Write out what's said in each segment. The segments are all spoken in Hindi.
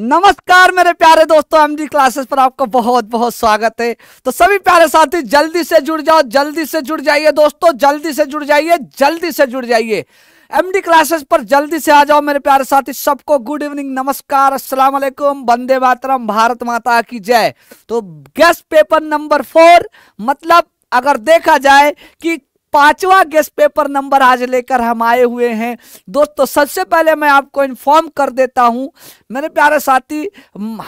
नमस्कार मेरे प्यारे दोस्तों डी क्लासेस पर आपका बहुत बहुत स्वागत है तो सभी प्यारे साथी जल्दी से जुड़ जाओ जल्दी से जुड़ जाइए दोस्तों जल्दी से जुड़ जाइए जल्दी से जुड़ जाइए डी क्लासेस पर जल्दी से आ जाओ मेरे प्यारे साथी सबको गुड इवनिंग नमस्कार असलम वंदे मातरम भारत माता की जय तो गेस्ट पेपर नंबर फोर मतलब अगर देखा जाए कि पांचवा गेस्ट पेपर नंबर आज लेकर हम आए हुए हैं दोस्तों सबसे पहले मैं आपको इन्फॉर्म कर देता हूं मेरे प्यारे साथी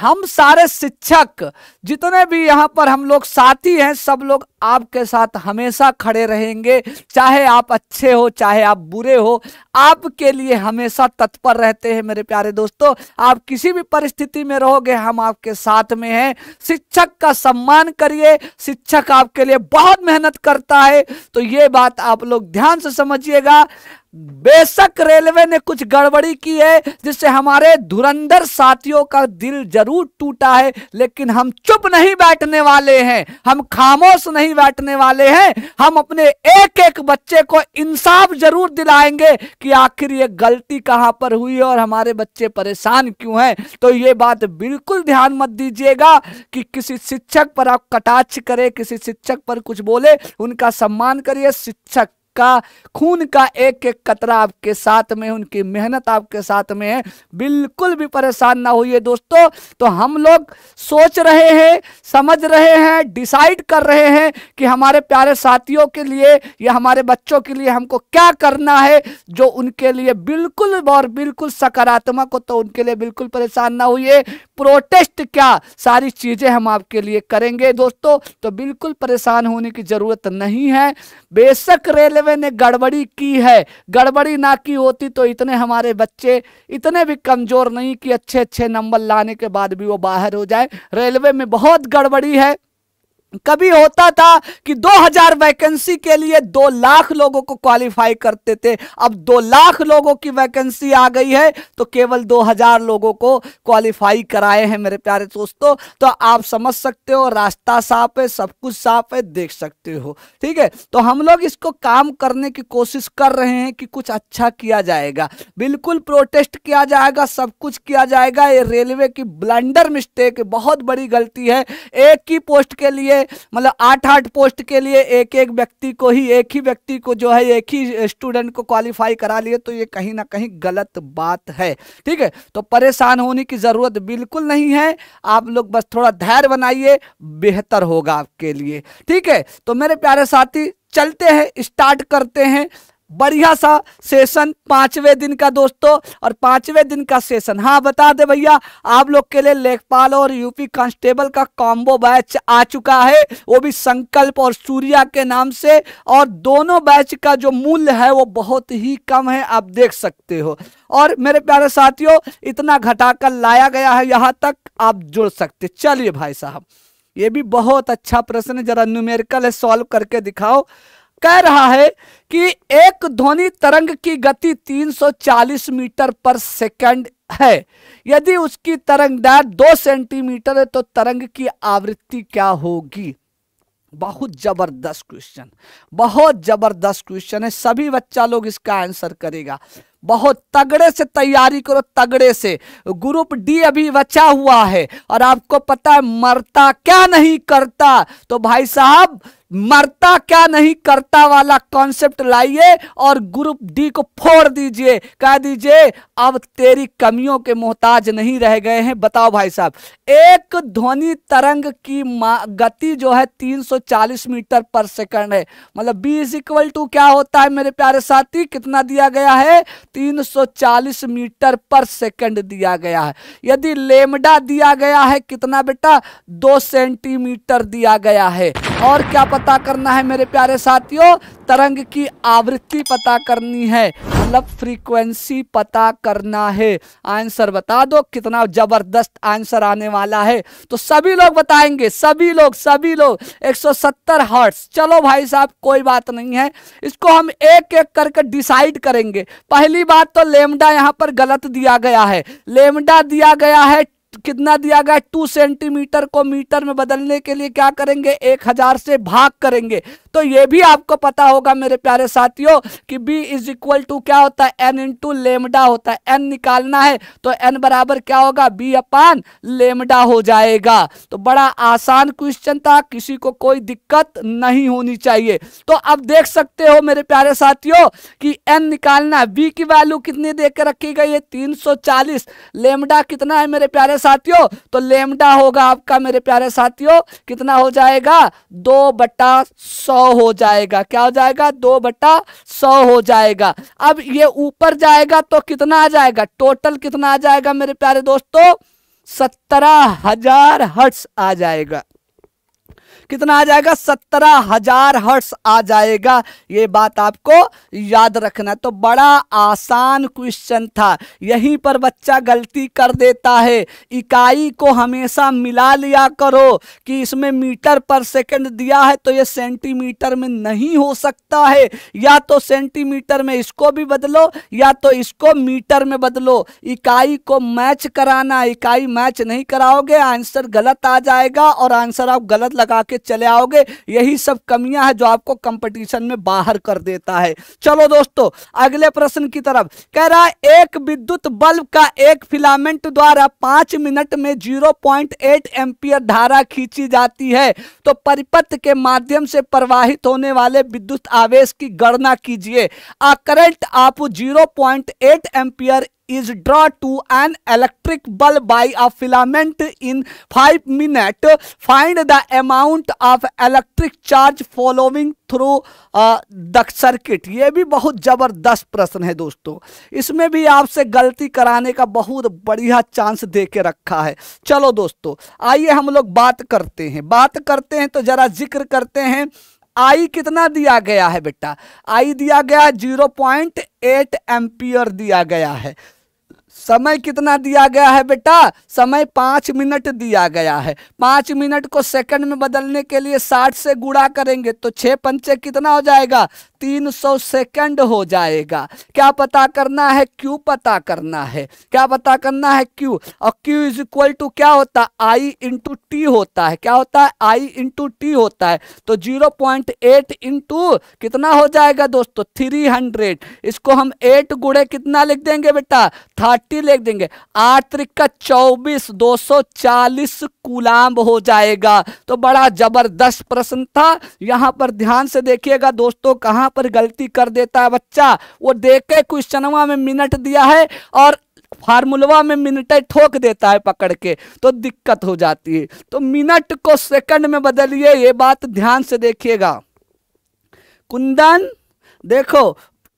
हम सारे शिक्षक जितने भी यहां पर हम लोग साथी हैं सब लोग आपके साथ हमेशा खड़े रहेंगे चाहे आप अच्छे हो चाहे आप बुरे हो आपके लिए हमेशा तत्पर रहते हैं मेरे प्यारे दोस्तों आप किसी भी परिस्थिति में रहोगे हम आपके साथ में हैं शिक्षक का सम्मान करिए शिक्षक आपके लिए बहुत मेहनत करता है तो ये बात आप लोग ध्यान से समझिएगा बेशक रेलवे ने कुछ गड़बड़ी की है जिससे हमारे धुरंधर साथियों का दिल जरूर टूटा है लेकिन हम चुप नहीं बैठने वाले हैं हम खामोश नहीं बैठने वाले हैं हम अपने एक एक बच्चे को इंसाफ जरूर दिलाएंगे कि आखिर ये गलती कहाँ पर हुई है और हमारे बच्चे परेशान क्यों हैं तो ये बात बिल्कुल ध्यान मत दीजिएगा कि किसी शिक्षक पर आप कटाक्ष करें किसी शिक्षक पर कुछ बोले उनका सम्मान करिए शिक्षक का खून का एक एक कतरा आपके साथ में उनकी मेहनत आपके साथ में है बिल्कुल भी परेशान ना होइए दोस्तों तो हम लोग सोच रहे हैं समझ रहे हैं डिसाइड कर रहे हैं कि हमारे प्यारे साथियों के लिए या हमारे बच्चों के लिए हमको क्या करना है जो उनके लिए बिल्कुल और बिल्कुल सकारात्मक हो तो उनके लिए बिल्कुल परेशान ना हुई प्रोटेस्ट क्या सारी चीज़ें हम आपके लिए करेंगे दोस्तों तो बिल्कुल परेशान होने की ज़रूरत नहीं है बेशक रेलवे रेलवे ने गड़बड़ी की है गड़बड़ी ना की होती तो इतने हमारे बच्चे इतने भी कमज़ोर नहीं कि अच्छे अच्छे नंबर लाने के बाद भी वो बाहर हो जाए रेलवे में बहुत गड़बड़ी है कभी होता था कि 2000 वैकेंसी के लिए दो लाख लोगों को क्वालिफाई करते थे अब दो लाख लोगों की वैकेंसी आ गई है तो केवल 2000 लोगों को क्वालिफाई कराए हैं मेरे प्यारे दोस्तों तो आप समझ सकते हो रास्ता साफ है सब कुछ साफ है देख सकते हो ठीक है तो हम लोग इसको काम करने की कोशिश कर रहे हैं कि कुछ अच्छा किया जाएगा बिल्कुल प्रोटेस्ट किया जाएगा सब कुछ किया जाएगा ये रेलवे की ब्लैंडर मिस्टेक बहुत बड़ी गलती है एक ही पोस्ट के लिए मतलब आठ आठ पोस्ट के लिए एक एक व्यक्ति को ही एक ही व्यक्ति को जो है एक ही स्टूडेंट को क्वालिफाई करा लिए तो ये कहीं ना कहीं गलत बात है ठीक है तो परेशान होने की ज़रूरत बिल्कुल नहीं है आप लोग बस थोड़ा धैर्य बनाइए बेहतर होगा आपके लिए ठीक है तो मेरे प्यारे साथी चलते हैं स्टार्ट करते हैं बढ़िया सा सेशन पांचवे दिन का दोस्तों और पांचवें दिन का सेशन हाँ बता दे भैया आप लोग के लिए लेखपाल और यूपी कांस्टेबल का कॉम्बो बैच आ चुका है वो भी संकल्प और सूर्या के नाम से और दोनों बैच का जो मूल्य है वो बहुत ही कम है आप देख सकते हो और मेरे प्यारे साथियों इतना घटाकर लाया गया है यहाँ तक आप जुड़ सकते चलिए भाई साहब ये भी बहुत अच्छा प्रश्न है जरा न्यूमेरिकल है सॉल्व करके दिखाओ कह रहा है कि एक ध्वनि तरंग की गति 340 मीटर पर सेकंड है यदि उसकी तरंग दैर दो सेंटीमीटर है तो तरंग की आवृत्ति क्या होगी बहुत जबरदस्त क्वेश्चन बहुत जबरदस्त क्वेश्चन है सभी बच्चा लोग इसका आंसर करेगा बहुत तगड़े से तैयारी करो तगड़े से ग्रुप डी अभी बचा हुआ है और आपको पता है मरता क्या नहीं करता तो भाई साहब मरता क्या नहीं करता वाला कॉन्सेप्ट लाइए और ग्रुप डी को फोड़ दीजिए कह दीजिए अब तेरी कमियों के मोहताज नहीं रह गए हैं बताओ भाई साहब एक ध्वनि तरंग की गति जो है 340 मीटर पर सेकंड है मतलब बी इज इक्वल टू क्या होता है मेरे प्यारे साथी कितना दिया गया है 340 मीटर पर सेकंड दिया गया है यदि लेमडा दिया गया है कितना बेटा दो सेंटीमीटर दिया गया है और क्या पता करना है मेरे प्यारे साथियों तरंग की आवृत्ति पता करनी है मतलब फ्रीक्वेंसी पता करना है आंसर बता दो कितना जबरदस्त आंसर आने वाला है तो सभी लोग बताएंगे सभी लोग सभी लोग 170 हर्ट्स चलो भाई साहब कोई बात नहीं है इसको हम एक एक करके डिसाइड करेंगे पहली बात तो लेमडा यहाँ पर गलत दिया गया है लेमडा दिया गया है कितना दिया गया टू सेंटीमीटर को मीटर में बदलने के लिए क्या करेंगे एक हजार से भाग करेंगे तो ये भी आपको पता होगा मेरे प्यारे साथियों कि b इज इक्वल टू क्या होता है एन इंटू लेमडा होता है एन निकालना है तो एन बराबर क्या होगा बी अपान लेमडा हो जाएगा तो बड़ा आसान क्वेश्चन था किसी को कोई दिक्कत नहीं होनी चाहिए तो अब देख सकते हो मेरे प्यारे साथियों कि एन निकालना बी की वैल्यू कितनी दे के रखी गई है चालीस लेमडा कितना है मेरे प्यारे साथियों तो लेमडा होगा आपका मेरे प्यारे साथियों कितना हो जाएगा दो बटा सौ सौ हो जाएगा क्या हो जाएगा दो बटा सौ हो जाएगा अब ये ऊपर जाएगा तो कितना आ जाएगा टोटल कितना आ जाएगा मेरे प्यारे दोस्तों सत्रह हजार हर्ट्स आ जाएगा कितना आ जाएगा सत्रह हजार हर्ट्स आ जाएगा ये बात आपको याद रखना तो बड़ा आसान क्वेश्चन था यहीं पर बच्चा गलती कर देता है इकाई को हमेशा मिला लिया करो कि इसमें मीटर पर सेकंड दिया है तो ये सेंटीमीटर में नहीं हो सकता है या तो सेंटीमीटर में इसको भी बदलो या तो इसको मीटर में बदलो इकाई को मैच कराना इकाई मैच नहीं कराओगे आंसर गलत आ जाएगा और आंसर आप गलत लगा के चले आओगे यही सब कमियां है जो आपको कंपटीशन में बाहर कर देता है चलो दोस्तों अगले प्रश्न की तरफ कह रहा है एक विद्युत बल्ब का एक फिलामेंट द्वारा पांच मिनट में जीरो पॉइंट एट एम्पियर धारा खींची जाती है तो परिपथ के माध्यम से प्रवाहित होने वाले विद्युत आवेश की गणना कीजिए आ करंट आप zero point eight ampere is draw to an electric bulb by a filament in five minute find the amount of electric charge following through the circuit ये भी बहुत ज़बरदस्त प्रश्न है दोस्तों इसमें भी आपसे गलती कराने का बहुत बढ़िया चांस दे के रखा है चलो दोस्तों आइए हम लोग बात करते हैं बात करते हैं तो ज़रा जिक्र करते हैं आई कितना दिया गया है बेटा आई दिया गया जीरो पॉइंट एट एम्पियर दिया गया है समय कितना दिया गया है बेटा समय पाँच मिनट दिया गया है पाँच मिनट को सेकंड में बदलने के लिए साठ से गुड़ा करेंगे तो छः पंचे कितना हो जाएगा तीन सौ सेकेंड हो जाएगा क्या पता करना है क्यू पता करना है क्या पता करना है क्यू और क्यू इज इक्वल टू क्या होता है आई इंटू टी होता है क्या होता है आई इंटू टी होता है तो जीरो पॉइंट एट इंटू कितना हो जाएगा दोस्तों थ्री हंड्रेड इसको हम एट गुड़े कितना लिख देंगे बेटा थर्टी मिट्टी लेख देंगे आठ का चौबीस दो सौ चालीस कुलाम हो जाएगा तो बड़ा जबरदस्त प्रश्न था यहां पर ध्यान से देखिएगा दोस्तों कहां पर गलती कर देता है बच्चा वो देखे क्वेश्चनवा में मिनट दिया है और फार्मूलवा में मिनट ठोक देता है पकड़ के तो दिक्कत हो जाती है तो मिनट को सेकंड में बदलिए ये बात ध्यान से देखिएगा कुंदन देखो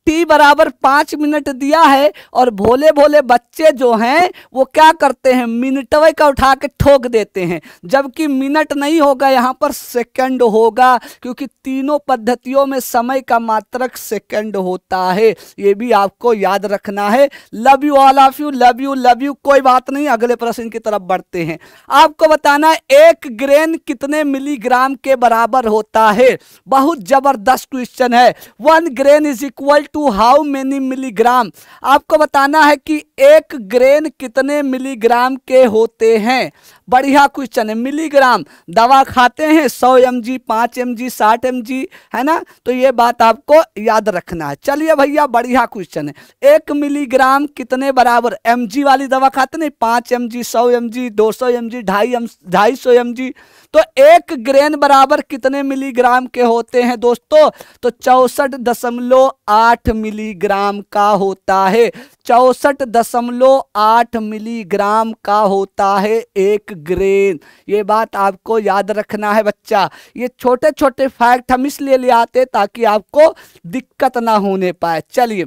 टी बराबर पाँच मिनट दिया है और भोले भोले बच्चे जो हैं वो क्या करते हैं मिनटवे का उठा के ठोक देते हैं जबकि मिनट नहीं होगा यहाँ पर सेकंड होगा क्योंकि तीनों पद्धतियों में समय का मात्रक सेकंड होता है ये भी आपको याद रखना है love you all of you love you love you कोई बात नहीं अगले प्रश्न की तरफ बढ़ते हैं आपको बताना एक ग्रेन कितने मिलीग्राम के बराबर होता है बहुत जबरदस्त क्वेश्चन है one grain is equal to how many milligram आपको बताना है कि एक ग्रेन कितने मिलीग्राम के होते हैं बढ़िया क्वेश्चन है मिलीग्राम दवा खाते हैं सौ एम जी पाँच एम जी साठ एम जी है ना तो ये बात आपको याद रखना है चलिए भैया बढ़िया क्वेश्चन है एक मिलीग्राम कितने बराबर एम जी वाली दवा खाते नहीं पाँच एम जी सौ एम जी दो सौ एम जी ढाई एम ढाई सौ एम जी तो एक ग्रेन बराबर कितने मिलीग्राम के होते हैं दोस्तों तो चौसठ दशमलव आठ आठ मिलीग्राम का होता है चौसठ दशमलव आठ मिलीग्राम का होता है एक ग्रेन ये बात आपको याद रखना है बच्चा ये छोटे छोटे फैक्ट हम इसलिए ले आते ताकि आपको दिक्कत ना होने पाए चलिए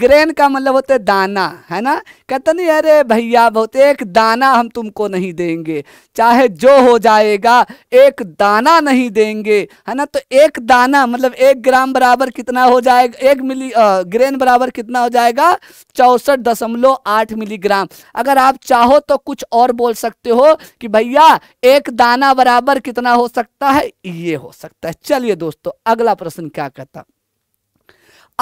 ग्रेन का मतलब होता है दाना है ना कहते नहीं अरे भैया बहुत एक दाना हम तुमको नहीं देंगे चाहे जो हो जाएगा एक दाना नहीं देंगे है ना तो एक दाना मतलब एक ग्राम बराबर कितना हो जाएगा एक मिली आ, ग्रेन बराबर कितना हो जाएगा चौंसठ दशमलव आठ मिलीग्राम अगर आप चाहो तो कुछ और बोल सकते हो कि भैया एक दाना बराबर कितना हो सकता है ये हो सकता है चलिए दोस्तों अगला प्रश्न क्या कहता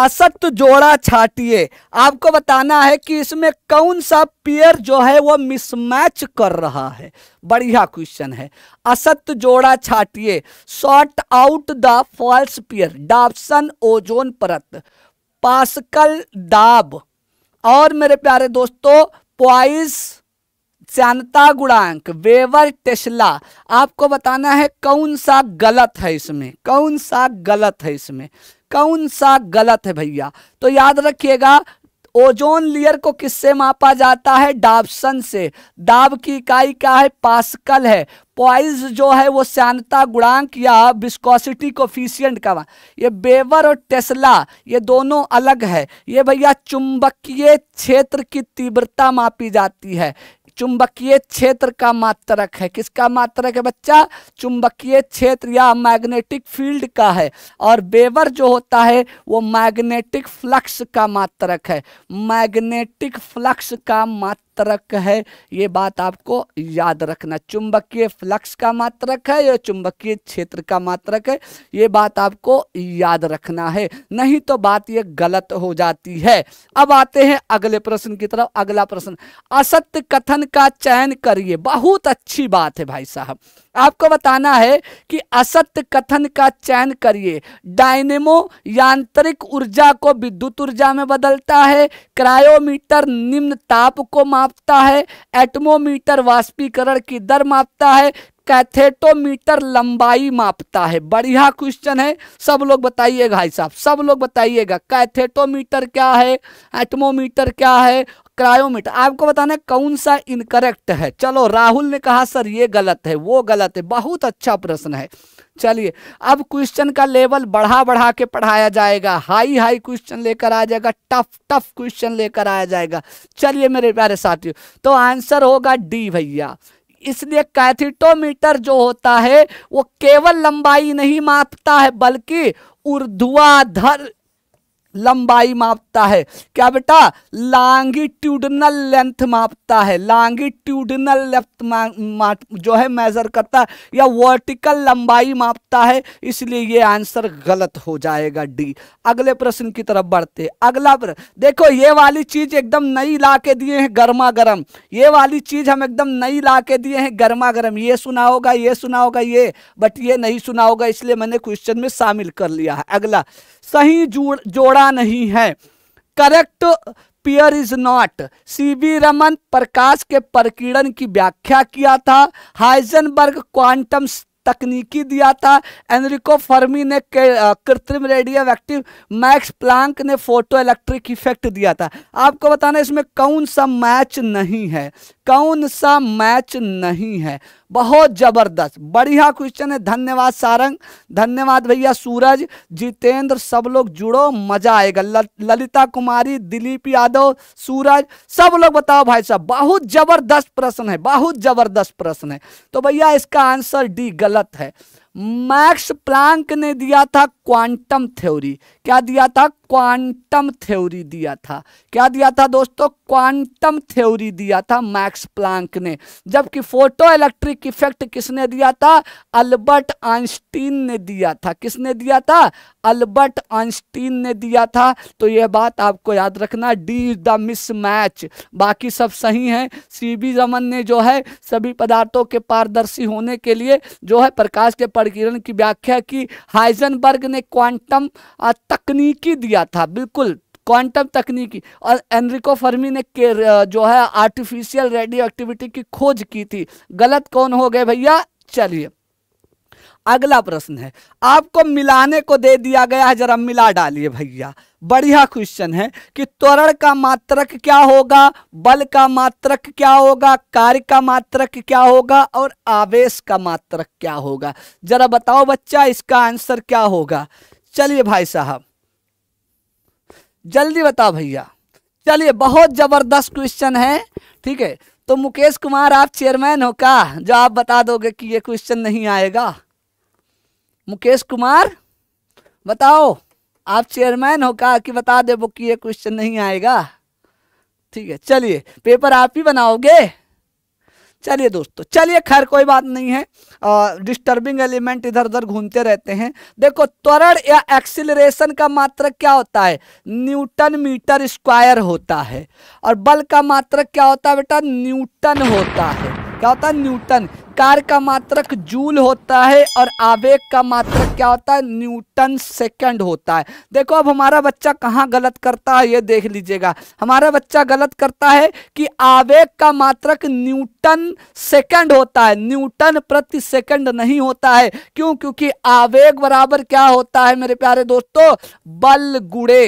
असक्त जोड़ा छाटिए आपको बताना है कि इसमें कौन सा पेयर जो है वो मिसमैच कर रहा है बढ़िया क्वेश्चन है असत्य जोड़ा छाटिए sort out the false pair Dobson ozone परत पास्कल डाब और मेरे प्यारे दोस्तों पॉइस जानता गुणांक वेवर टेस्ला आपको बताना है कौन सा गलत है इसमें कौन सा गलत है इसमें कौन सा गलत है भैया तो याद रखिएगा ओजोन लेयर को किससे मापा जाता है डाबसन से दाब की इकाई क्या है पास्कल है पॉइज जो है वो श्यानता गुणांक या विस्कोसिटी कोफिशियंट का ये बेवर और टेस्ला ये दोनों अलग है ये भैया चुंबकीय क्षेत्र की तीव्रता मापी जाती है चुंबकीय क्षेत्र का मात्रक है किसका मात्रक है बच्चा चुंबकीय क्षेत्र या मैग्नेटिक फील्ड का है और बेवर जो होता है वो मैग्नेटिक फ्लक्स का मात्रक है मैग्नेटिक फ्लक्स का मात्र मात्रक है ये बात आपको याद रखना चुंबकीय फ्लक्स का मात्रक है या चुंबकीय क्षेत्र का मात्रक है ये बात आपको याद रखना है नहीं तो बात ये गलत हो जाती है अब आते हैं अगले प्रश्न की तरफ अगला प्रश्न असत्य कथन का चयन करिए बहुत अच्छी बात है भाई साहब आपको बताना है कि असत्य कथन का चयन करिए डायनेमो यांत्रिक ऊर्जा को विद्युत ऊर्जा में बदलता है क्रायोमीटर निम्न ताप को मापता है एटमोमीटर वाष्पीकरण की दर मापता है कैथेटोमीटर लंबाई मापता है बढ़िया क्वेश्चन है सब लोग बताइएगा भाई साहब सब लोग बताइएगा कैथेटोमीटर क्या है एटमोमीटर क्या है क्रायोमीटर आपको बताना है कौन सा इनकरेक्ट है चलो राहुल ने कहा सर ये गलत है वो गलत है बहुत अच्छा प्रश्न है चलिए अब क्वेश्चन का लेवल बढ़ा बढ़ा के पढ़ाया जाएगा हाई हाई क्वेश्चन लेकर आया जाएगा टफ टफ क्वेश्चन लेकर आया जाएगा चलिए मेरे प्यारे साथियों तो आंसर होगा डी भैया इसलिए कैथिटोमीटर जो होता है वो केवल लंबाई नहीं मापता है बल्कि उर्ध्वाधर लंबाई मापता है क्या बेटा लॉन्गिट्यूडनल लेंथ मापता है लॉन्गिट्यूडनल लेंथ जो है मेजर करता है या वर्टिकल लंबाई मापता है इसलिए ये आंसर गलत हो जाएगा डी अगले प्रश्न की तरफ बढ़ते अगला प्रश्न देखो ये वाली चीज एकदम नई ला के दिए हैं गर्मा गर्म ये वाली चीज हम एकदम नई ला के दिए हैं गर्मा गर्म ये सुना होगा ये सुना होगा ये बट ये नहीं सुना होगा इसलिए मैंने क्वेश्चन में शामिल कर लिया है अगला सही जोड़ा नहीं है correct pair is not C B Raman प्रकाश के प्रकीर्णन की व्याख्या किया था हाइजनबर्ग क्वांटम तकनीकी दिया था एनरिको फर्मी ने कृत्रिम रेडियो एक्टिव मैक्स प्लांक ने फोटो इलेक्ट्रिक इफेक्ट दिया था आपको बताना इसमें कौन सा मैच नहीं है कौन सा मैच नहीं है बहुत ज़बरदस्त बढ़िया क्वेश्चन है धन्यवाद सारंग धन्यवाद भैया सूरज जितेंद्र सब लोग जुड़ो मज़ा आएगा ल, ललिता कुमारी दिलीप यादव सूरज सब लोग बताओ भाई साहब बहुत ज़बरदस्त प्रश्न है बहुत ज़बरदस्त प्रश्न है तो भैया इसका आंसर डी गलत है मैक्स प्लांक ने दिया था क्वांटम थ्योरी क्या दिया था क्वांटम थ्योरी दिया था क्या दिया था दोस्तों क्वांटम थ्योरी दिया था मैक्स प्लांक ने जबकि फोटो इलेक्ट्रिक इफेक्ट किसने दिया था अल्बर्ट आइंस्टीन ने दिया था किसने दिया था अल्बर्ट आइंस्टीन ने दिया था तो यह बात आपको याद रखना D is the mismatch बाकी सब सही है सी बी रमन ने जो है सभी पदार्थों के पारदर्शी होने के लिए जो है प्रकाश के प्रकीर्ण की व्याख्या की हाइजनबर्ग ने क्वांटम तकनीकी दिया गया था बिल्कुल क्वांटम तकनीकी और एनरिको फर्मी ने के जो है आर्टिफिशियल रेडियो एक्टिविटी की खोज की थी गलत कौन हो गए भैया चलिए अगला प्रश्न है आपको मिलाने को दे दिया गया है जरा मिला डालिए भैया बढ़िया क्वेश्चन है कि त्वरण का मात्रक क्या होगा बल का मात्रक क्या होगा कार्य का मात्रक क्या होगा और आवेश का मात्रक क्या होगा जरा बताओ बच्चा इसका आंसर क्या होगा चलिए भाई साहब जल्दी बताओ भैया चलिए बहुत ज़बरदस्त क्वेश्चन है ठीक है तो मुकेश कुमार आप चेयरमैन हो का जो आप बता दोगे कि ये क्वेश्चन नहीं आएगा मुकेश कुमार बताओ आप चेयरमैन हो का कि बता दे वो कि ये क्वेश्चन नहीं आएगा ठीक है चलिए पेपर आप ही बनाओगे चलिए दोस्तों चलिए खैर कोई बात नहीं है डिस्टर्बिंग एलिमेंट इधर उधर घूमते रहते हैं देखो त्वरण या एक्सिलेशन का मात्रक क्या होता है न्यूटन मीटर स्क्वायर होता है और बल का मात्रक क्या होता है बेटा न्यूटन होता है क्या होता है न्यूटन आकार का मात्रक जूल होता है और आवेग का मात्रक क्या होता है न्यूटन सेकंड होता है देखो अब हमारा बच्चा कहाँ गलत करता है ये देख लीजिएगा हमारा बच्चा गलत करता है कि आवेग का मात्रक न्यूटन सेकंड होता है न्यूटन प्रति सेकंड नहीं होता है क्यों क्योंकि आवेग बराबर क्या होता है मेरे प्यारे दोस्तों बल गुड़े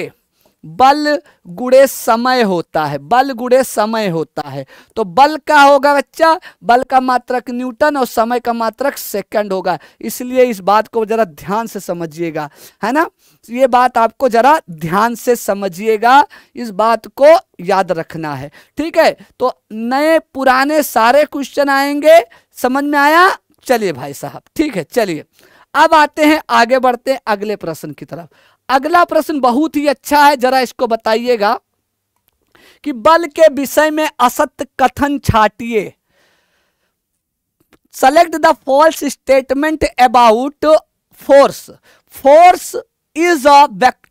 बल गुड़े समय होता है बल गुड़े समय होता है तो बल का होगा बच्चा बल का मात्रक न्यूटन और समय का मात्रक सेकंड होगा इसलिए इस बात को जरा ध्यान से समझिएगा है ना तो ये बात आपको जरा ध्यान से समझिएगा इस बात को याद रखना है ठीक है तो नए पुराने सारे क्वेश्चन आएंगे समझ में आया चलिए भाई साहब ठीक है चलिए अब आते हैं आगे बढ़ते हैं अगले प्रश्न की तरफ अगला प्रश्न बहुत ही अच्छा है जरा इसको बताइएगा कि बल के विषय में असत्य कथन छाटिए select the false statement about force force is a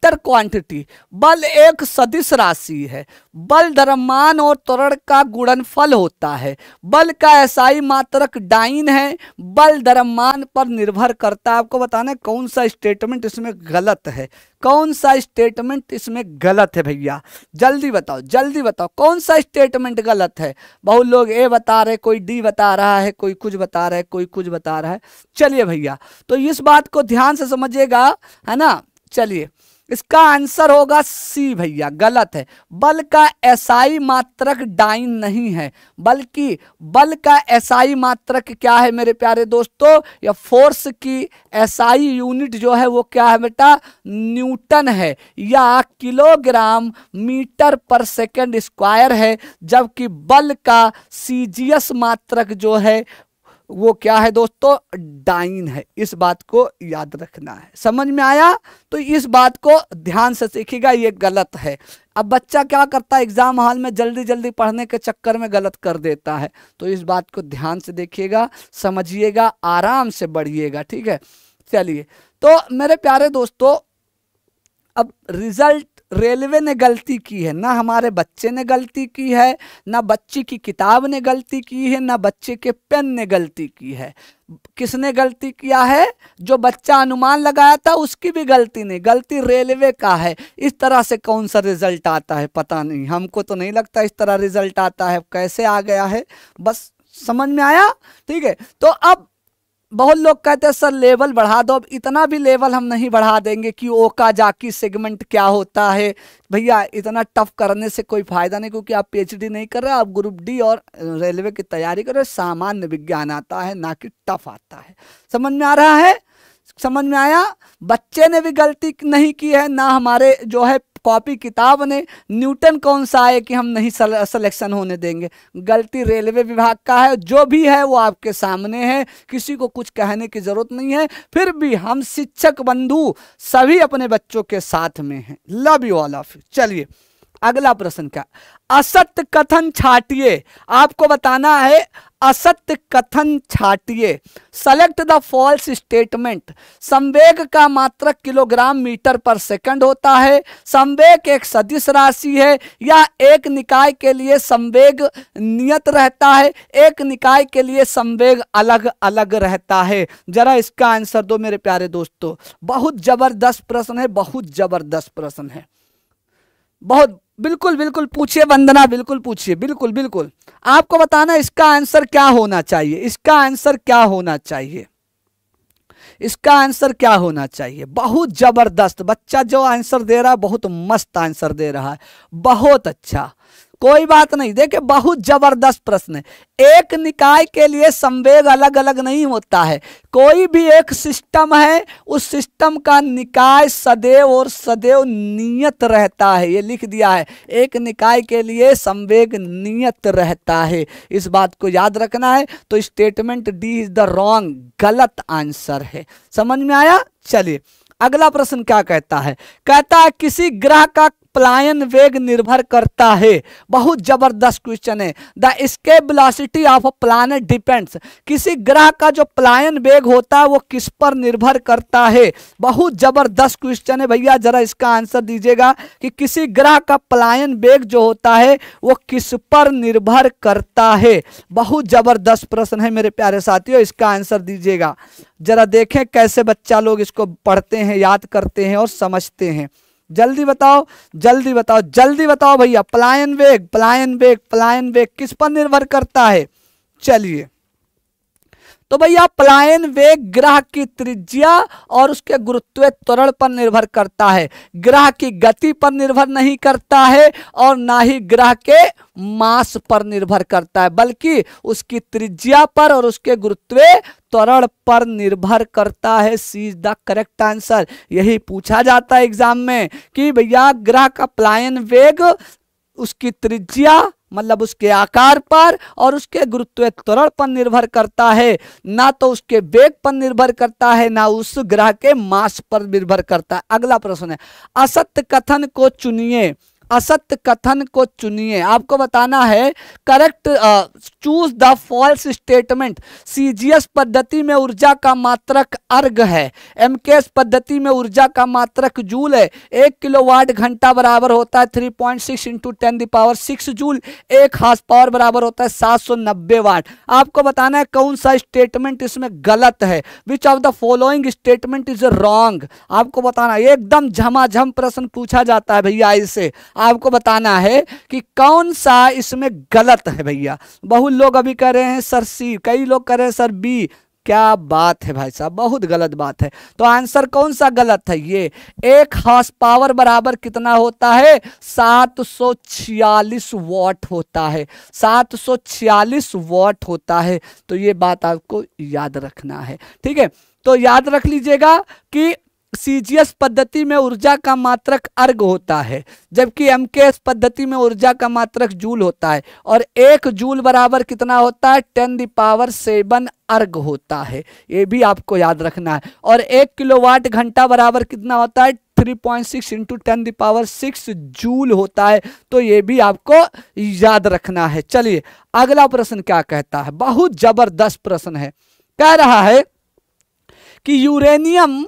vector quantity बल एक सदिश राशि है बल द्रव्यमान और त्वरण का गुणनफल होता है बल का एसआई मात्रक डाइन है बल द्रव्यमान पर निर्भर करता है आपको बताना कौन सा स्टेटमेंट इसमें गलत है कौन सा स्टेटमेंट इसमें गलत है भैया जल्दी बताओ जल्दी बताओ कौन सा स्टेटमेंट गलत है बहुत लोग ए बता रहे कोई डी बता रहा है कोई कुछ बता रहा है कोई कुछ बता रहा है चलिए भैया तो इस बात को ध्यान से समझिएगा है ना चलिए इसका आंसर होगा सी भैया गलत है बल का एसआई मात्रक डाइन नहीं है बल्कि बल का एसआई मात्रक क्या है मेरे प्यारे दोस्तों या फोर्स की एसआई यूनिट जो है वो क्या है बेटा न्यूटन है या किलोग्राम मीटर पर सेकेंड स्क्वायर है जबकि बल का सीजीएस मात्रक जो है वो क्या है दोस्तों डाइन है इस बात को याद रखना है समझ में आया तो इस बात को ध्यान से सीखिएगा ये गलत है अब बच्चा क्या करता है एग्जाम हॉल में जल्दी जल्दी पढ़ने के चक्कर में गलत कर देता है तो इस बात को ध्यान से देखिएगा समझिएगा आराम से बढ़िएगा ठीक है चलिए तो मेरे प्यारे दोस्तों अब रिजल्ट रेलवे ने गलती की है ना हमारे बच्चे ने गलती की है ना बच्चे की किताब ने गलती की है ना बच्चे के पेन ने गलती की है किसने गलती किया है जो बच्चा अनुमान लगाया था उसकी भी गलती नहीं गलती रेलवे का है इस तरह से कौन सा रिजल्ट आता है पता नहीं हमको तो नहीं लगता इस तरह रिजल्ट आता है कैसे आ गया है बस समझ में आया ठीक है तो अब बहुत लोग कहते हैं सर लेवल बढ़ा दो अब इतना भी लेवल हम नहीं बढ़ा देंगे कि ओका जाकी सेगमेंट क्या होता है भैया इतना टफ करने से कोई फायदा नहीं क्योंकि आप पीएचडी नहीं कर रहे आप ग्रुप डी और रेलवे की तैयारी कर रहे सामान्य विज्ञान आता है ना कि टफ आता है समझ में आ रहा है समझ में आया बच्चे ने भी गलती नहीं की है ना हमारे जो है कॉपी किताब ने न्यूटन कौन सा है कि हम नहीं सिलेक्शन होने देंगे गलती रेलवे विभाग का है जो भी है वो आपके सामने है किसी को कुछ कहने की ज़रूरत नहीं है फिर भी हम शिक्षक बंधु सभी अपने बच्चों के साथ में हैं लव यू ऑल ऑफ चलिए अगला प्रश्न क्या असत्य कथन छाटिए आपको बताना है असत्य कथन छाटिए सेलेक्ट द फॉल्स स्टेटमेंट संवेग का मात्रक किलोग्राम मीटर पर सेकंड होता है संवेग एक सदिश राशि है या एक निकाय के लिए संवेग नियत रहता है एक निकाय के लिए संवेग अलग अलग रहता है जरा इसका आंसर दो मेरे प्यारे दोस्तों बहुत जबरदस्त प्रश्न है बहुत जबरदस्त प्रश्न है बहुत बिल्कुल बिल्कुल पूछिए वंदना बिल्कुल पूछिए बिल्कुल बिल्कुल आपको बताना इसका आंसर क्या होना चाहिए इसका आंसर क्या होना चाहिए इसका आंसर क्या होना चाहिए बहुत ज़बरदस्त बच्चा जो आंसर दे रहा है बहुत मस्त आंसर दे रहा है बहुत अच्छा कोई बात नहीं देखिए बहुत जबरदस्त प्रश्न है एक निकाय के लिए संवेद अलग अलग नहीं होता है कोई भी एक सिस्टम है उस सिस्टम का निकाय सदैव और सदैव नियत रहता है ये लिख दिया है एक निकाय के लिए संवेग नियत रहता है इस बात को याद रखना है तो statement D is the wrong गलत आंसर है समझ में आया चलिए अगला प्रश्न क्या कहता है कहता है किसी ग्रह का पलायन वेग निर्भर करता है बहुत जबरदस्त क्वेश्चन है the escape of a planet depends किसी ग्रह का जो पलायन वेग होता है वो किस पर निर्भर करता है बहुत जबरदस्त क्वेश्चन है भैया जरा इसका आंसर दीजिएगा कि किसी ग्रह का पलायन वेग जो होता है वो किस पर निर्भर करता है बहुत जबरदस्त प्रश्न है मेरे प्यारे साथियों इसका आंसर दीजिएगा जरा देखें कैसे बच्चा लोग इसको पढ़ते हैं याद करते हैं और समझते हैं जल्दी बताओ जल्दी बताओ जल्दी बताओ भैया पलायन वेग पलायन वेग पलायन वेग किस पर निर्भर करता है चलिए तो भैया पलायन वेग ग्रह की त्रिज्या और उसके गुरुत्व त्वरण पर निर्भर करता है ग्रह की गति पर निर्भर नहीं करता है और ना ही ग्रह के मास पर निर्भर करता है बल्कि उसकी त्रिज्या पर और उसके गुरुत्व त्वरण पर निर्भर करता है C is the correct answer यही पूछा जाता है एग्जाम में कि भैया ग्रह का पलायन वेग उसकी त्रिज्या मतलब उसके आकार पर और उसके गुरुत्व त्वरण पर निर्भर करता है ना तो उसके वेग पर निर्भर करता है ना उस ग्रह के मास पर निर्भर करता है अगला प्रश्न है असत्य कथन को चुनिए असत्य कथन को चुनिए आपको बताना है correct choose the false statement CGS पद्धति में ऊर्जा का मात्रक अर्ग है एमकेएस पद्धति में ऊर्जा का मात्रक जूल है एक किलोवाट घंटा बराबर होता है three point six into ten the power six joule एक हाथ पावर बराबर होता है सात सौ नब्बे वाट आपको बताना है कौन सा स्टेटमेंट इसमें गलत है which of the following statement is wrong आपको बताना एकदम झमाझम प्रश्न पूछा जाता है भैया इसे आपको बताना है कि कौन सा इसमें गलत है भैया बहुत लोग अभी कर रहे हैं सर सी कई लोग कर रहे हैं सर बी क्या बात है भाई साहब बहुत गलत बात है तो आंसर कौन सा गलत है ये एक हॉर्स पावर बराबर कितना होता है सात सौ छियालीस वॉट होता है सात सौ छियालीस वॉट होता है तो ये बात आपको याद रखना है ठीक है तो याद रख लीजिएगा कि सीजीएस पद्धति में ऊर्जा का मात्रक अर्ग होता है जबकि एमकेएस पद्धति में ऊर्जा का मात्रक जूल होता है और एक जूल बराबर कितना होता है टेन दी पावर सेवन अर्ग होता है ये भी आपको याद रखना है और एक किलोवाट घंटा बराबर कितना होता है three point six into ten the power six joule होता है तो ये भी आपको याद रखना है चलिए अगला प्रश्न क्या कहता है बहुत जबरदस्त प्रश्न है कह रहा है कि यूरेनियम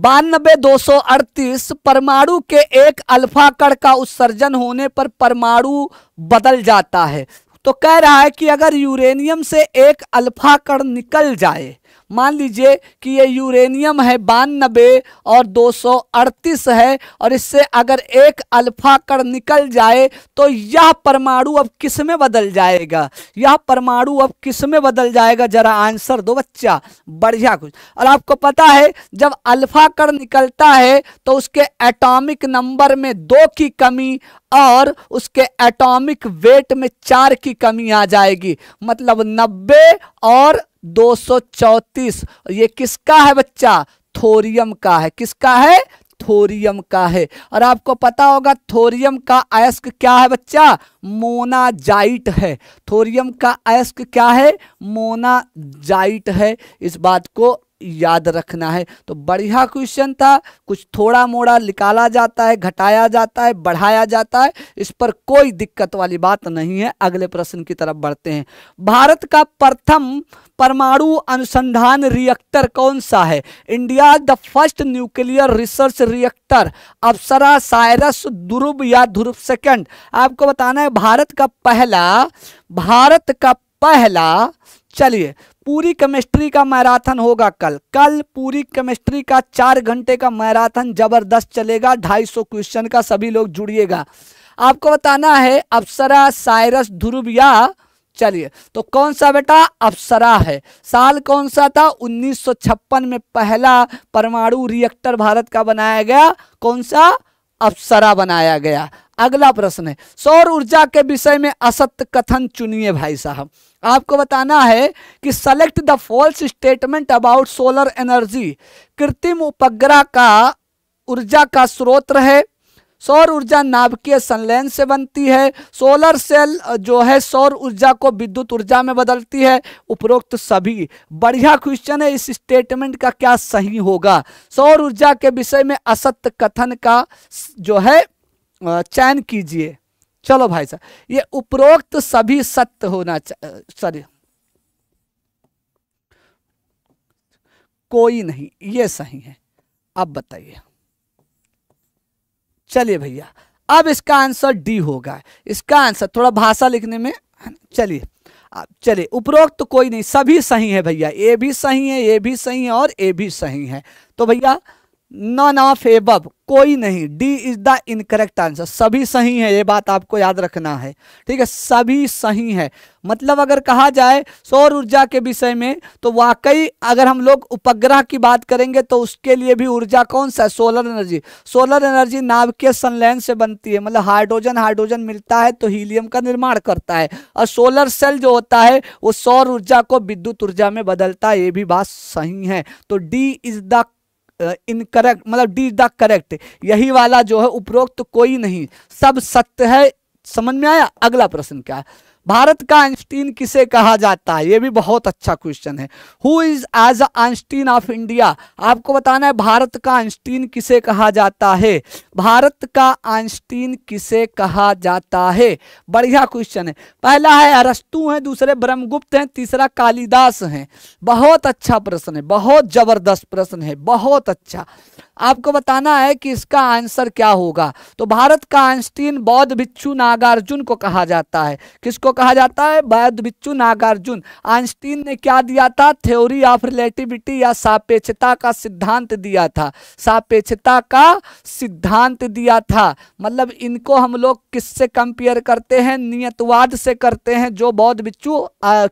बानबे दो सौ अड़तीस परमाणु के एक अल्फा कण का उत्सर्जन होने पर परमाणु बदल जाता है तो कह रहा है कि अगर यूरेनियम से एक अल्फा कण निकल जाए मान लीजिए कि ये यूरेनियम है बानबे और 238 है और इससे अगर एक अल्फा कण निकल जाए तो यह परमाणु अब किस में बदल जाएगा यह परमाणु अब किस में बदल जाएगा जरा आंसर दो बच्चा बढ़िया कुछ और आपको पता है जब अल्फा कण निकलता है तो उसके एटॉमिक नंबर में दो की कमी और उसके एटॉमिक वेट में चार की कमी आ जाएगी मतलब नब्बे और दो सौ चौंतीस ये किसका है बच्चा थोरियम का है किसका है थोरियम का है और आपको पता होगा थोरियम का अयस्क क्या है बच्चा मोनाजाइट है थोरियम का अयस्क क्या है मोनाजाइट है इस बात को याद रखना है तो बढ़िया क्वेश्चन था कुछ थोड़ा मोड़ा निकाला जाता है घटाया जाता है बढ़ाया जाता है इस पर कोई दिक्कत वाली बात नहीं है अगले प्रश्न की तरफ बढ़ते हैं भारत का प्रथम परमाणु अनुसंधान रिएक्टर कौन सा है India the first nuclear research reactor Apsara Cirus Dhruv या ध्रुव सेकंड आपको बताना है भारत का पहला भारत का पहला चलिए पूरी केमिस्ट्री का मैराथन होगा कल कल पूरी केमिस्ट्री का चार घंटे का मैराथन जबरदस्त चलेगा ढाई सौ क्वेश्चन का सभी लोग जुड़िएगा आपको बताना है अप्सरा साइरस ध्रुव या चलिए तो कौन सा बेटा अप्सरा है साल कौन सा था 1956 में पहला परमाणु रिएक्टर भारत का बनाया गया कौन सा अप्सरा बनाया गया अगला प्रश्न है सौर ऊर्जा के विषय में असत्य कथन चुनिए भाई साहब आपको बताना है कि select the false statement about solar energy कृत्रिम उपग्रह का ऊर्जा का स्रोत है सौर ऊर्जा नाभिकीय संलयन से बनती है सोलर सेल जो है सौर ऊर्जा को विद्युत ऊर्जा में बदलती है उपरोक्त सभी बढ़िया क्वेश्चन है इस स्टेटमेंट का क्या सही होगा सौर ऊर्जा के विषय में असत्य कथन का जो है चयन कीजिए चलो भाई साहब ये उपरोक्त सभी सत्य होना सॉरी कोई नहीं ये सही है अब बताइए चलिए भैया अब इसका आंसर डी होगा इसका आंसर थोड़ा भाषा लिखने में चलिए अब चलिए उपरोक्त तो कोई नहीं सभी सही है भैया ए भी सही है ए भी सही है और ए भी सही है तो भैया नन ऑफ एब कोई नहीं D is the incorrect answer सभी सही है ये बात आपको याद रखना है ठीक है सभी सही है मतलब अगर कहा जाए सौर ऊर्जा के विषय में तो वाकई अगर हम लोग उपग्रह की बात करेंगे तो उसके लिए भी ऊर्जा कौन सा है सोलर एनर्जी सोलर एनर्जी नाभिकीय संलयन से बनती है मतलब हाइड्रोजन हाइड्रोजन मिलता है तो हीलियम का निर्माण करता है और सोलर सेल जो होता है वो सौर ऊर्जा को विद्युत ऊर्जा में बदलता है ये भी बात सही है तो डी इज द इनकरेक्ट मतलब डी द करेक्ट यही वाला जो है उपरोक्त तो कोई नहीं सब सत्य है समझ में आया अगला प्रश्न क्या है भारत का आइंस्टीन किसे कहा जाता है ये भी बहुत अच्छा क्वेश्चन है who is as Einstein of India आपको बताना है भारत का आइंस्टीन किसे कहा जाता है भारत का आइंस्टीन किसे कहा जाता है बढ़िया क्वेश्चन है पहला है अरस्तु है दूसरे ब्रह्मगुप्त हैं तीसरा कालिदास हैं बहुत अच्छा प्रश्न है बहुत जबरदस्त प्रश्न है बहुत अच्छा आपको बताना है कि इसका आंसर क्या होगा तो भारत का आइंस्टीन बौद्ध भिक्षु नागार्जुन को कहा जाता है किसको कहा जाता है बौद्ध भिक्षु नागार्जुन आइंस्टीन ने क्या दिया था थ्योरी ऑफ रिलेटिविटी या सापेक्षता का सिद्धांत दिया था सापेक्षता का सिद्धांत दिया था मतलब इनको हम लोग किससे कंपेयर करते हैं नियतवाद से करते हैं जो बौद्ध भिक्षु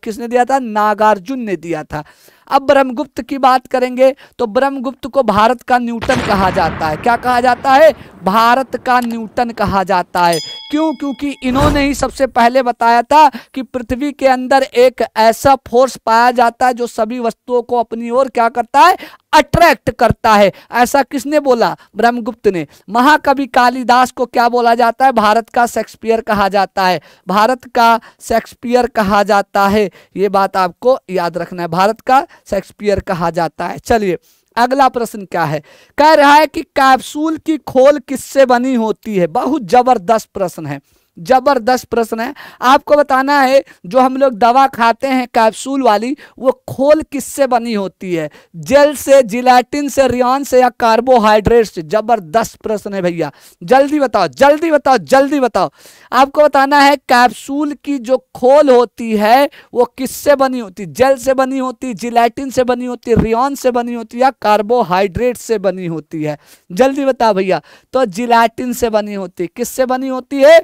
किसने दिया था नागार्जुन ने दिया था अब ब्रह्मगुप्त की बात करेंगे तो ब्रह्मगुप्त को भारत का न्यूटन कहा जाता है क्या कहा जाता है भारत का न्यूटन कहा जाता है क्यों क्योंकि इन्होंने ही सबसे पहले बताया था कि पृथ्वी के अंदर एक ऐसा फोर्स पाया जाता है जो सभी वस्तुओं को अपनी ओर क्या करता है अट्रैक्ट करता है ऐसा किसने बोला ब्रह्मगुप्त ने महाकवि कालिदास को क्या बोला जाता है भारत का शेक्सपियर कहा जाता है भारत का शेक्सपियर कहा जाता है ये बात आपको याद रखना है भारत का शेक्सपियर कहा जाता है चलिए अगला प्रश्न क्या है कह रहा है कि कैप्सूल की खोल किससे बनी होती है बहुत जबरदस्त प्रश्न है जबरदस्त प्रश्न है आपको बताना है जो हम लोग दवा खाते हैं कैप्सूल वाली वो खोल किससे बनी होती है जेल से जिलेटिन से रियान से या कार्बोहाइड्रेट से जबरदस्त प्रश्न है भैया जल्दी बताओ जल्दी बताओ जल्दी बताओ आपको बताना है कैप्सूल की जो खोल होती है वो किससे बनी होती जेल से बनी होती जिलेटिन से बनी होती रियान से बनी होती या कार्बोहाइड्रेट से बनी होती है जल्दी बताओ भैया तो जिलेटिन से बनी होती किससे बनी होती है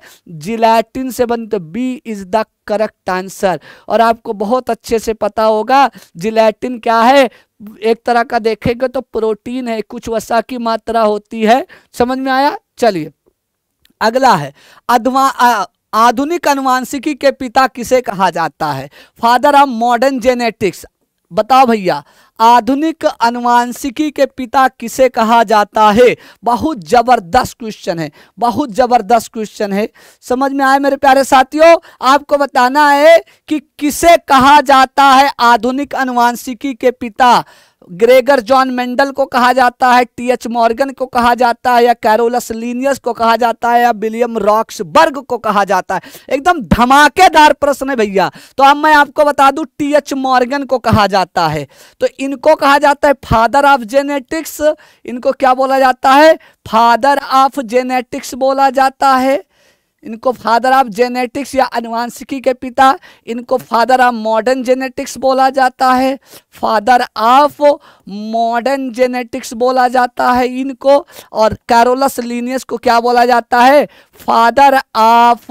जिलेटिन से बनते B is the correct answer और आपको बहुत अच्छे से पता होगा जिलेटिन क्या है एक तरह का देखेंगे तो प्रोटीन है कुछ वसा की मात्रा होती है समझ में आया चलिए अगला है अधवा आधुनिक अनुवांशिकी के पिता किसे कहा जाता है फादर ऑफ मॉडर्न जेनेटिक्स बताओ भैया आधुनिक अनुवांशिकी के पिता किसे कहा जाता है बहुत ज़बरदस्त क्वेश्चन है बहुत ज़बरदस्त क्वेश्चन है समझ में आए मेरे प्यारे साथियों आपको बताना है कि किसे कहा जाता है आधुनिक अनुवांशिकी के पिता ग्रेगर जॉन मेंडल को कहा जाता है टी एच मॉर्गन को कहा जाता है या कैरोलस लीनियस को कहा जाता है या विलियम रॉक्सबर्ग को कहा जाता है एकदम धमाकेदार प्रश्न है भैया तो अब मैं आपको बता दूं टी एच मॉर्गन को कहा जाता है तो इनको कहा जाता है फादर ऑफ जेनेटिक्स इनको क्या बोला जाता है फादर ऑफ जेनेटिक्स बोला जाता है इनको फादर ऑफ जेनेटिक्स या अनुवांशिकी के पिता इनको फादर ऑफ मॉडर्न जेनेटिक्स बोला जाता है फादर ऑफ मॉडर्न जेनेटिक्स बोला जाता है इनको और कैरोलस लीनियस को क्या बोला जाता है फादर ऑफ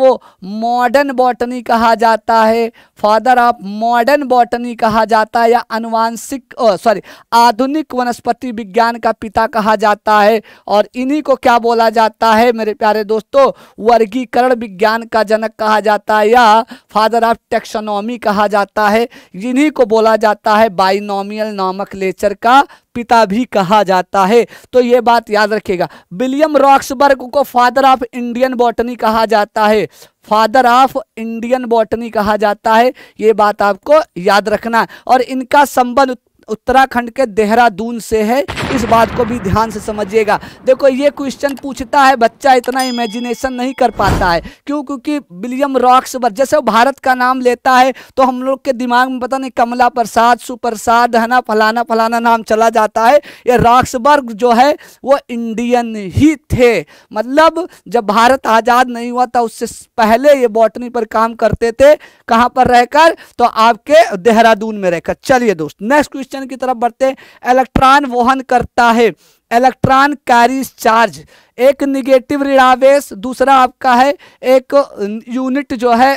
मॉडर्न बॉटनी कहा जाता है फादर ऑफ मॉडर्न बॉटनी कहा जाता है या अनुवांशिक सॉरी आधुनिक वनस्पति विज्ञान का पिता कहा जाता है और इन्हीं को क्या बोला जाता है मेरे प्यारे दोस्तों वर्गी वर्गीकरण विज्ञान का जनक कहा जाता है या फादर ऑफ टेक्सोनॉमी कहा जाता है जिन्हीं को बोला जाता है बाइनोमियल नामक लेचर का पिता भी कहा जाता है तो ये बात याद रखिएगा विलियम रॉक्सबर्ग को फादर ऑफ इंडियन बॉटनी कहा जाता है फादर ऑफ इंडियन बॉटनी कहा जाता है ये बात आपको याद रखना और इनका संबंध उत्तराखंड के देहरादून से है इस बात को भी ध्यान से समझिएगा देखो ये क्वेश्चन पूछता है बच्चा इतना इमेजिनेशन नहीं कर पाता है क्यों क्योंकि विलियम रॉक्स जैसे भारत का नाम लेता है तो हम लोग के दिमाग में पता नहीं कमला प्रसाद सुप्रसाद है ना फलाना फलाना नाम चला जाता है ये रॉक्सबर्ग जो है वो इंडियन ही थे मतलब जब भारत आज़ाद नहीं हुआ था उससे पहले ये बॉटनी पर काम करते थे कहाँ पर रहकर तो आपके देहरादून में रहकर चलिए दोस्त नेक्स्ट क्वेश्चन क्वेश्चन की तरफ बढ़ते इलेक्ट्रॉन वोहन करता है इलेक्ट्रॉन कैरीज चार्ज एक निगेटिव ऋणावेश दूसरा आपका है एक यूनिट जो है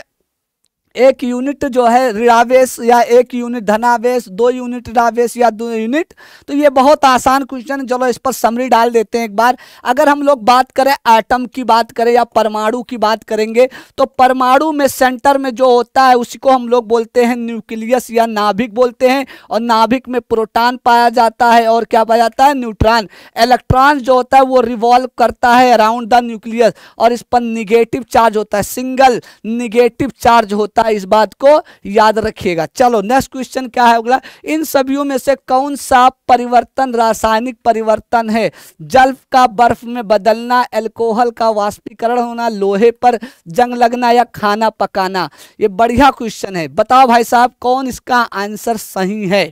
एक यूनिट जो है ऋणावेश या एक यूनिट धनावेश दो यूनिट ऋणावेश या दो यूनिट तो ये बहुत आसान क्वेश्चन चलो इस पर समरी डाल देते हैं एक बार अगर हम लोग बात करें एटम की बात करें या परमाणु की बात करेंगे तो परमाणु में सेंटर में जो होता है उसी को हम लोग बोलते हैं न्यूक्लियस या नाभिक बोलते हैं और नाभिक में प्रोटान पाया जाता है और क्या पाया जाता है न्यूट्रॉन इलेक्ट्रॉन जो होता है वो रिवॉल्व करता है अराउंड द न्यूक्लियस और इस पर निगेटिव चार्ज होता है सिंगल निगेटिव चार्ज होता है हमेशा इस बात को याद रखिएगा चलो नेक्स्ट क्वेश्चन क्या है अगला इन सभी में से कौन सा परिवर्तन रासायनिक परिवर्तन है जल का बर्फ में बदलना एल्कोहल का वाष्पीकरण होना लोहे पर जंग लगना या खाना पकाना ये बढ़िया क्वेश्चन है बताओ भाई साहब कौन इसका आंसर सही है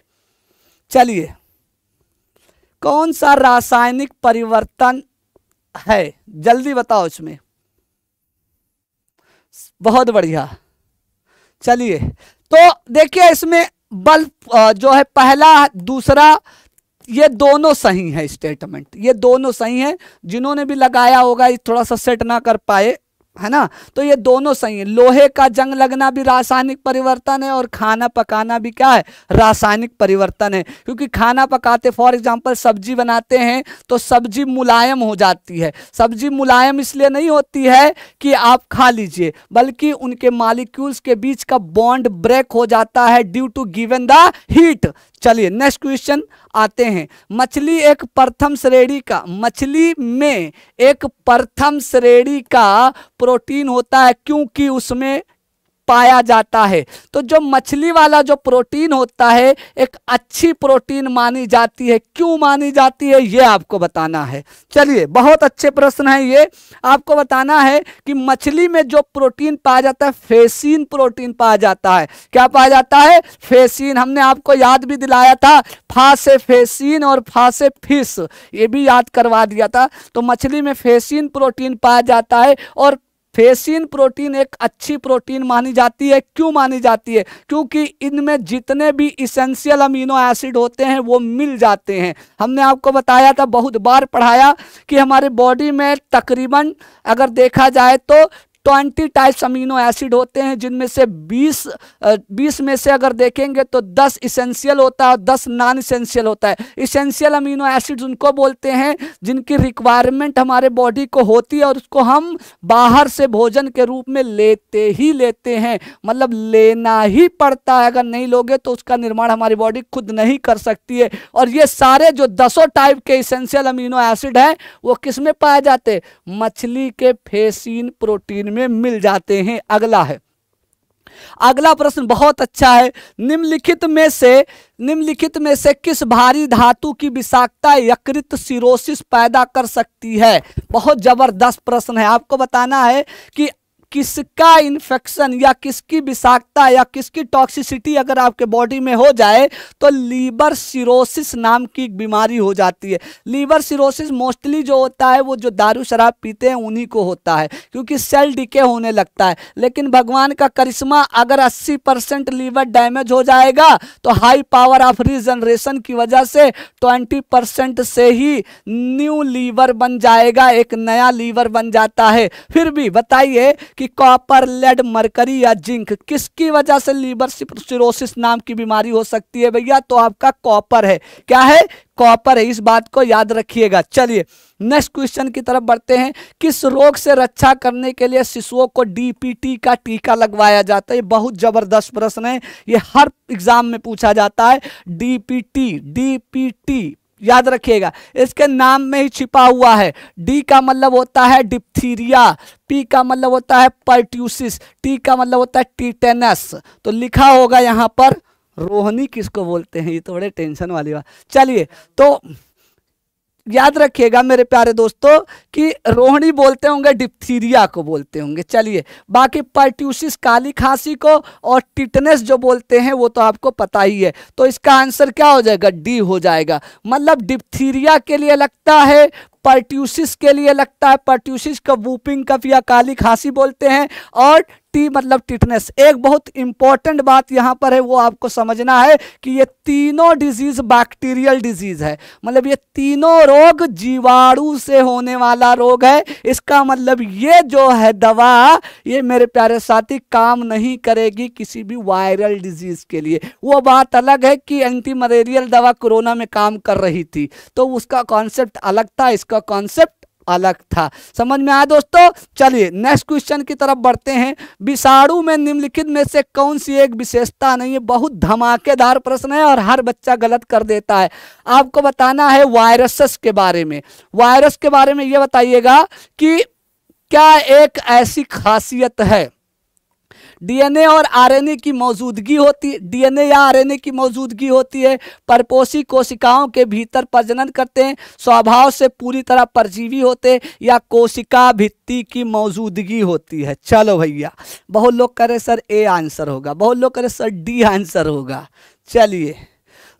चलिए कौन सा रासायनिक परिवर्तन है जल्दी बताओ इसमें बहुत बढ़िया चलिए तो देखिए इसमें बल जो है पहला दूसरा ये दोनों सही है स्टेटमेंट ये दोनों सही है जिन्होंने भी लगाया होगा ये थोड़ा सा सेट ना कर पाए है ना तो ये दोनों सही है लोहे का जंग लगना भी रासायनिक परिवर्तन है और खाना पकाना भी क्या है रासायनिक परिवर्तन है क्योंकि खाना पकाते फॉर एग्जांपल सब्जी बनाते हैं तो सब्जी मुलायम हो जाती है सब्जी मुलायम इसलिए नहीं होती है कि आप खा लीजिए बल्कि उनके मालिक्यूल्स के बीच का बॉन्ड ब्रेक हो जाता है due to given the heat चलिए नेक्स्ट क्वेश्चन आते हैं मछली एक प्रथम श्रेणी का मछली में एक प्रथम श्रेणी का प्रोटीन होता है क्योंकि उसमें पाया जाता है तो जो मछली वाला जो प्रोटीन होता है एक अच्छी प्रोटीन मानी जाती है क्यों मानी जाती है ये आपको बताना है चलिए बहुत अच्छे प्रश्न है ये आपको बताना है कि मछली में जो प्रोटीन पाया जाता है फेसिन प्रोटीन पाया जाता है क्या पाया जाता है फेसिन हमने आपको याद भी दिलाया था फासे फेसिन और फासे फिश ये भी याद करवा दिया था तो मछली में फेसिन प्रोटीन पाया जाता है और फेसिन प्रोटीन एक अच्छी प्रोटीन मानी जाती है क्यों मानी जाती है क्योंकि इनमें जितने भी इसेंशियल अमीनो एसिड होते हैं वो मिल जाते हैं हमने आपको बताया था बहुत बार पढ़ाया कि हमारे बॉडी में तकरीबन अगर देखा जाए तो ट्वेंटी टाइप्स अमीनो एसिड होते हैं जिनमें से बीस बीस में से अगर देखेंगे तो दस इसेंशियल होता है और दस नॉन इसेंशियल होता है इसेंशियल अमीनो एसिड उनको बोलते हैं जिनकी रिक्वायरमेंट हमारे बॉडी को होती है और उसको हम बाहर से भोजन के रूप में लेते ही लेते हैं मतलब लेना ही पड़ता है अगर नहीं लोगे तो उसका निर्माण हमारी बॉडी खुद नहीं कर सकती है और ये सारे जो दसों टाइप के इसेंशियल अमीनो एसिड हैं वो किस में पाए जाते मछली के फेसिन प्रोटीन में मिल जाते हैं अगला है अगला प्रश्न बहुत अच्छा है निम्नलिखित में से निम्नलिखित में से किस भारी धातु की विषाक्तता यकृत सिरोसिस पैदा कर सकती है बहुत जबरदस्त प्रश्न है आपको बताना है कि किसका इन्फेक्शन या किसकी विषाक्तता या किसकी टॉक्सिसिटी अगर आपके बॉडी में हो जाए तो लीवर सिरोसिस नाम की बीमारी हो जाती है लीवर सिरोसिस मोस्टली जो होता है वो जो दारू शराब पीते हैं उन्हीं को होता है क्योंकि सेल डिके होने लगता है लेकिन भगवान का करिश्मा अगर अस्सी परसेंट लीवर डैमेज हो जाएगा तो हाई पावर ऑफ रिजनरेशन की वजह से ट्वेंटी परसेंट से ही न्यू लीवर बन जाएगा एक नया लीवर बन जाता है फिर भी बताइए कि कि कॉपर लेड मरकरी या जिंक किसकी वजह से लीवर सिरोसिस नाम की बीमारी हो सकती है भैया तो आपका कॉपर है क्या है कॉपर है इस बात को याद रखिएगा चलिए नेक्स्ट क्वेश्चन की तरफ बढ़ते हैं किस रोग से रक्षा करने के लिए शिशुओं को डीपीटी का टीका लगवाया जाता है ये बहुत ज़बरदस्त प्रश्न है ये हर एग्जाम में पूछा जाता है डीपीटी डीपीटी याद रखिएगा इसके नाम में ही छिपा हुआ है डी का मतलब होता है डिप्थीरिया पी का मतलब होता है पर्ट्यूसिस टी का मतलब होता है टीटेनस तो लिखा होगा यहाँ पर रोहनी किसको बोलते हैं ये तो बड़े टेंशन वाली बात चलिए तो याद रखिएगा मेरे प्यारे दोस्तों कि रोहणी बोलते होंगे डिप्थीरिया को बोलते होंगे चलिए बाकी पर्ट्यूसिस काली खांसी को और टिटनेस जो बोलते हैं वो तो आपको पता ही है तो इसका आंसर क्या हो जाएगा डी हो जाएगा मतलब डिप्थीरिया के लिए लगता है पर्ट्यूसिस के लिए लगता है पर्ट्यूसिस का वूपिंग कफ या काली खांसी बोलते हैं और टी मतलब टिटनेस एक बहुत इंपॉर्टेंट बात यहाँ पर है वो आपको समझना है कि ये तीनों डिजीज बैक्टीरियल डिजीज है मतलब ये तीनों रोग जीवाणु से होने वाला रोग है इसका मतलब ये जो है दवा ये मेरे प्यारे साथी काम नहीं करेगी किसी भी वायरल डिजीज के लिए वो बात अलग है कि एंटी मलेरियल दवा कोरोना में काम कर रही थी तो उसका कॉन्सेप्ट अलग था इसका कॉन्सेप्ट अलग था समझ में आया दोस्तों चलिए नेक्स्ट क्वेश्चन की तरफ बढ़ते हैं विषाणु में निम्नलिखित में से कौन सी एक विशेषता नहीं है बहुत धमाकेदार प्रश्न है और हर बच्चा गलत कर देता है आपको बताना है वायरसेस के बारे में वायरस के बारे में ये बताइएगा कि क्या एक ऐसी खासियत है डीएनए और आरएनए की मौजूदगी होती डीएनए या आरएनए की मौजूदगी होती है परपोषी कोशिकाओं के भीतर प्रजनन करते हैं स्वभाव से पूरी तरह परजीवी होते या कोशिका भित्ति की मौजूदगी होती है चलो भैया बहुत लोग करें सर ए आंसर होगा बहुत लोग करें सर डी आंसर होगा चलिए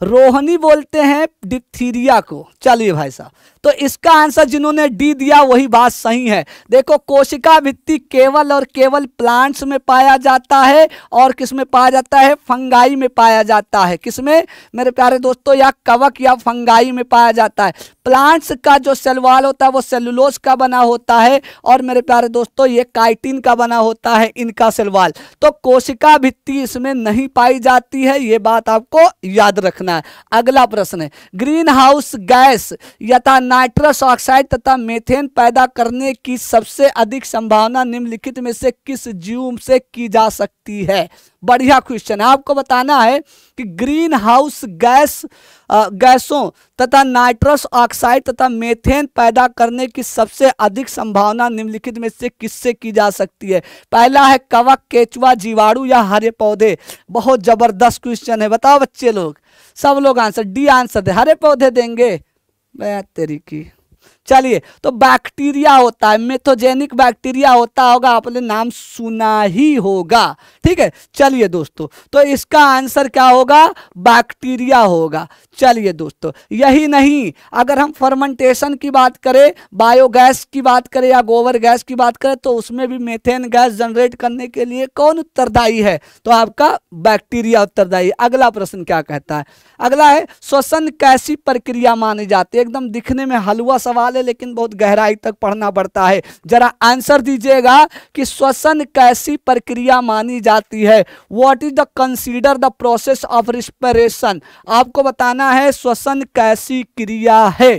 रोहनी बोलते हैं डिप्थीरिया को चलिए भाई साहब तो इसका आंसर जिन्होंने डी दिया वही बात सही है देखो कोशिका भित्ति केवल और केवल प्लांट्स में पाया जाता है और किस में पाया जाता है फंगाई में पाया जाता है किस में मेरे प्यारे दोस्तों या कवक या फंगाई में पाया जाता है प्लांट्स का जो सेलवाल होता है वो सेलुलोज का बना होता है और मेरे प्यारे दोस्तों ये काइटिन का बना होता है इनका सेलवाल तो कोशिका भित्ति इसमें नहीं पाई जाती है ये बात आपको याद रखना है अगला प्रश्न है ग्रीन हाउस गैस यथा नाइट्रस ऑक्साइड तथा मेथेन पैदा करने की सबसे अधिक संभावना निम्नलिखित में से किस जीव से की जा सकती है बढ़िया क्वेश्चन है आपको बताना है कि ग्रीन हाउस गैस गैसों तथा नाइट्रस ऑक्साइड तथा मेथेन पैदा करने की सबसे अधिक संभावना निम्नलिखित में से किससे की जा सकती है पहला है कवक केचुआ जीवाणु या हरे पौधे बहुत जबरदस्त क्वेश्चन है बताओ बच्चे लोग सब लोग आंसर डी आंसर दे हरे पौधे देंगे नया तरीके चलिए तो बैक्टीरिया होता है मेथोजेनिक बैक्टीरिया होता होगा आपने नाम सुना ही होगा ठीक है चलिए दोस्तों तो इसका आंसर क्या होगा बैक्टीरिया होगा चलिए दोस्तों यही नहीं अगर हम फर्मेंटेशन की बात करें बायोगैस की बात करें या गोबर गैस की बात करें तो उसमें भी मेथेन गैस जनरेट करने के लिए कौन उत्तरदायी है तो आपका बैक्टीरिया उत्तरदायी अगला प्रश्न क्या कहता है अगला है श्वसन कैसी प्रक्रिया मानी जाती है एकदम दिखने में हलवा सवाल सवाल लेकिन बहुत गहराई तक पढ़ना पड़ता है जरा आंसर दीजिएगा कि श्वसन कैसी प्रक्रिया मानी जाती है what is the consider the process of respiration आपको बताना है श्वसन कैसी क्रिया है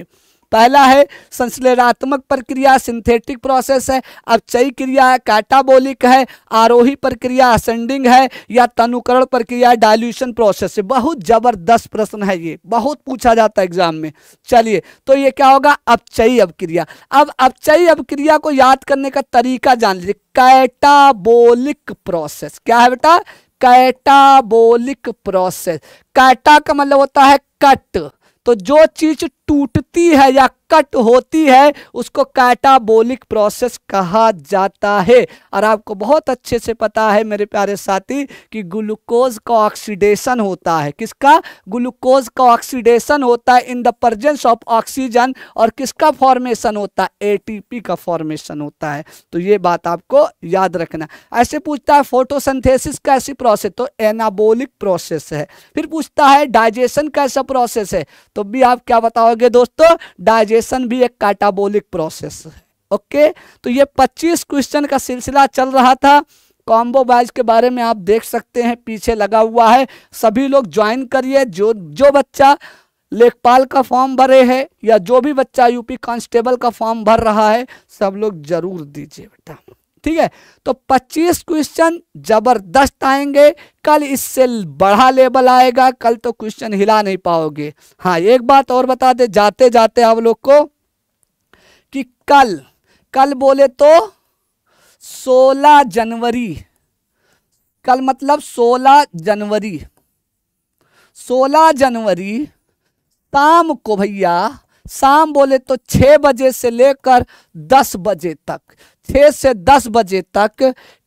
पहला है संश्लेषणात्मक प्रक्रिया सिंथेटिक प्रोसेस है अपचयी क्रिया है कैटाबोलिक है आरोही प्रक्रिया असेंडिंग है या तनुकरण प्रक्रिया डायल्यूशन प्रोसेस है बहुत जबरदस्त प्रश्न है ये बहुत पूछा जाता है एग्जाम में चलिए तो ये क्या होगा अपचयी अपक्रिया अब अपचयी अपक्रिया को याद करने का तरीका जान लीजिए कैटाबोलिक प्रोसेस क्या है बेटा कैटाबोलिक प्रोसेस कैटा का मतलब होता है कट तो जो चीज टूटती है या कट होती है उसको कैटाबोलिक प्रोसेस कहा जाता है और आपको बहुत अच्छे से पता है मेरे प्यारे साथी कि ग्लूकोज का ऑक्सीडेशन होता है किसका ग्लूकोज का ऑक्सीडेशन होता है in the presence of oxygen और किसका फॉर्मेशन होता है एटीपी का फॉर्मेशन होता है तो ये बात आपको याद रखना ऐसे पूछता है फोटोसिंथेसिस कैसी प्रोसेस तो एनाबोलिक प्रोसेस है फिर पूछता है डाइजेशन कैसा प्रोसेस है तो भी आप क्या बताओ रहोगे दोस्तों डाइजेशन भी एक काटाबोलिक प्रोसेस है ओके तो ये 25 क्वेश्चन का सिलसिला चल रहा था कॉम्बो वाइज के बारे में आप देख सकते हैं पीछे लगा हुआ है सभी लोग ज्वाइन करिए जो जो बच्चा लेखपाल का फॉर्म भरे है या जो भी बच्चा यूपी कांस्टेबल का फॉर्म भर रहा है सब लोग जरूर दीजिए बेटा ठीक है तो 25 क्वेश्चन जबरदस्त आएंगे कल इससे बड़ा लेवल आएगा कल तो क्वेश्चन हिला नहीं पाओगे हाँ एक बात और बता दे जाते जाते आप लोग को कि कल कल बोले तो 16 जनवरी कल मतलब 16 जनवरी 16 जनवरी शाम को भैया शाम बोले तो छः बजे से लेकर दस बजे तक छः से दस बजे तक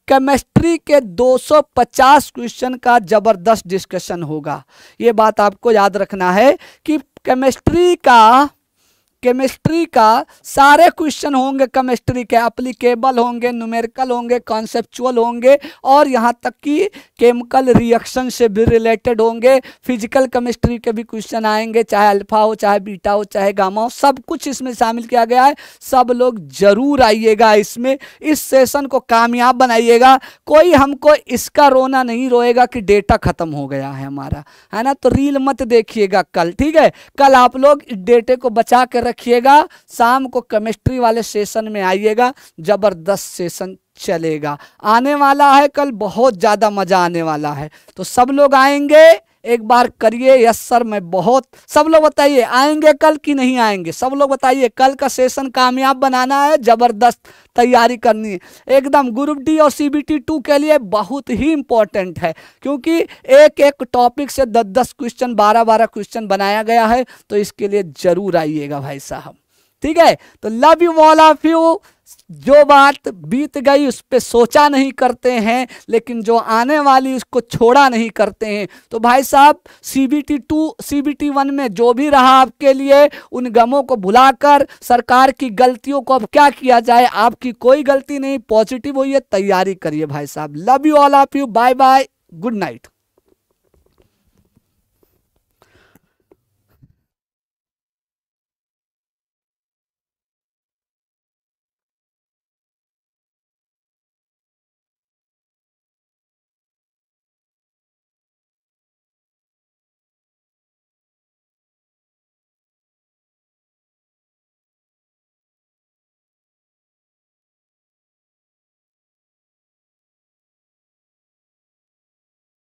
केमिस्ट्री के 250 क्वेश्चन का ज़बरदस्त डिस्कशन होगा ये बात आपको याद रखना है कि केमिस्ट्री का केमिस्ट्री का सारे क्वेश्चन होंगे केमिस्ट्री के अप्लीकेबल होंगे न्यूमेरिकल होंगे कॉन्सेप्चुअल होंगे और यहाँ तक कि केमिकल रिएक्शन से भी रिलेटेड होंगे फिजिकल केमिस्ट्री के भी क्वेश्चन आएंगे चाहे अल्फा हो चाहे बीटा हो चाहे गामा हो सब कुछ इसमें शामिल किया गया है सब लोग जरूर आइएगा इसमें इस सेशन को कामयाब बनाइएगा कोई हमको इसका रोना नहीं रोएगा कि डेटा ख़त्म हो गया है हमारा है ना तो रील मत देखिएगा कल ठीक है कल आप लोग डेटे को बचा कर रखिएगा शाम को केमिस्ट्री वाले सेशन में आइएगा ज़बरदस्त सेशन चलेगा आने वाला है कल बहुत ज़्यादा मज़ा आने वाला है तो सब लोग आएंगे एक बार करिए यस सर मैं बहुत सब लोग बताइए आएंगे कल कि नहीं आएंगे सब लोग बताइए कल का सेशन कामयाब बनाना है ज़बरदस्त तैयारी करनी है एकदम ग्रुप डी और सी बी टी टू के लिए बहुत ही इम्पोर्टेंट है क्योंकि एक एक टॉपिक से दस दस क्वेश्चन बारह बारह क्वेश्चन बनाया गया है तो इसके लिए ज़रूर आइएगा भाई साहब ठीक है तो love you all of you जो बात बीत गई उस पर सोचा नहीं करते हैं लेकिन जो आने वाली उसको छोड़ा नहीं करते हैं तो भाई साहब C B T two C B T one में जो भी रहा आपके लिए उन गमों को भुलाकर सरकार की गलतियों को अब क्या किया जाए आपकी कोई गलती नहीं पॉजिटिव होइए तैयारी करिए भाई साहब love you all of you bye bye good night